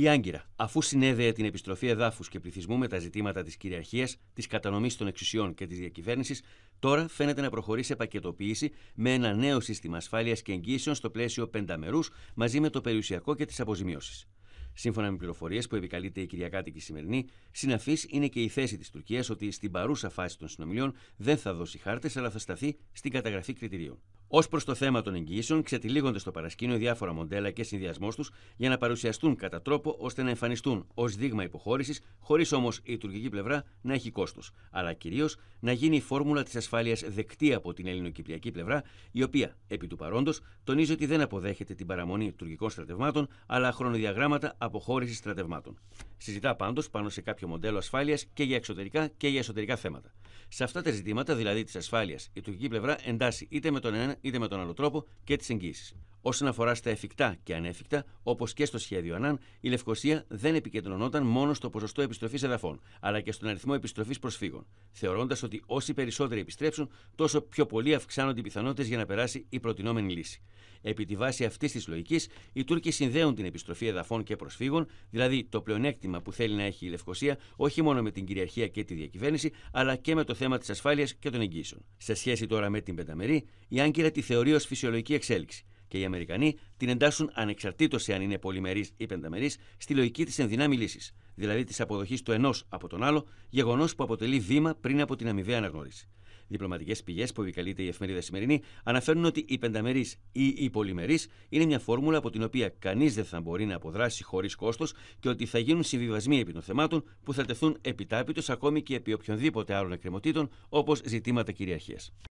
Η Άγκυρα, αφού συνέδεε την επιστροφή εδάφους και πληθυσμού με τα ζητήματα της κυριαρχίας, της κατανομής των εξουσιών και της διακυβέρνησης, τώρα φαίνεται να προχωρεί σε πακετοποίηση με ένα νέο σύστημα ασφάλειας και εγγύσεων στο πλαίσιο πενταμερούς μαζί με το περιουσιακό και τις αποζημιώσεις. Σύμφωνα με πληροφορίες που επικαλείται η Κυριακάτικη σημερινή, συναφής είναι και η θέση της Τουρκίας ότι στην παρούσα φάση των συνομιλιών δεν θα δώσει χάρτες αλλά θα σταθεί στην καταγραφή κριτηρίων. Ως προς το θέμα των εγγυήσεων, ξετυλίγονται στο παρασκήνιο διάφορα μοντέλα και συνδυασμός τους για να παρουσιαστούν κατά τρόπο ώστε να εμφανιστούν ως δείγμα υποχώρησης, χωρίς όμως η τουρκική πλευρά να έχει κόστος. Αλλά κυρίως να γίνει η φόρμουλα της ασφάλειας δεκτή από την ελληνοκυπριακή πλευρά, η οποία επί του παρόντος τονίζει ότι δεν αποδέχεται την παραμονή τουρκικών στρατευμάτων, αλλά χρονοδιαγράμματα αποχώρησης στρατευμάτων. Συζητά πάντως πάνω σε κάποιο μοντέλο ασφάλειας και για εξωτερικά και για εσωτερικά θέματα. Σε αυτά τα ζητήματα, δηλαδή της ασφάλειας, η τουρκική πλευρά εντάσσει είτε με τον ένα είτε με τον άλλο τρόπο και τις εγγύσει. Όσον αφορά στα εφικτά και ανέφικτα, όπως και στο σχέδιο Ανάν, η Λευκοσία δεν επικεντρωνόταν μόνο στο ποσοστό επιστροφής εδαφών, αλλά και στον αριθμό επιστροφής προσφύγων, θεωρώντας ότι όσοι περισσότεροι επιστρέψουν, τόσο πιο πολύ αυξάνονται οι πιθανότητες για να περάσει η προτινόμενη λύση. Επί τη βάση αυτής της λογικής, οι Τούρκοι συνδέουν την επιστροφή εδαφών και προσφύγων, δηλαδή το πλεονέκτημα που θέλει να έχει η Λευκοσία, όχι μόνο με την κυριαρχία και τη διακυβέρνηση, αλλά και με το θέμα της ασφάλειας και των εγγύσεων. Σε σχέση τώρα με την Πενταμερή, η Άγκυρα τη θεωρεί ως φυσιολογική εξέλιξη και οι Αμερικανοί την εντάσσουν ανεξαρτήτως εάν είναι πολυμερή ή πενταμερή στη λογική της ενδυνάμει λύσης, δηλαδή της αποδοχής του ενός από τον άλλο, γεγονός που αποτελεί βήμα πριν από την αμοιβαία αναγνώριση. Διπλωματικές πηγές που επικαλείται η εφημερίδα σημερινή αναφέρουν ότι η πενταμερή ή η πολυμερή είναι μια φόρμουλα από την οποία κανείς δεν θα μπορεί να αποδράσει χωρίς κόστος και ότι θα γίνουν συμβιβασμοί επί των θεμάτων που θα τεθούν επιτάπητος ακόμη και επί οποιονδήποτε άλλων εκκρεμωτήτων όπως ζητήματα κυριαρχίας.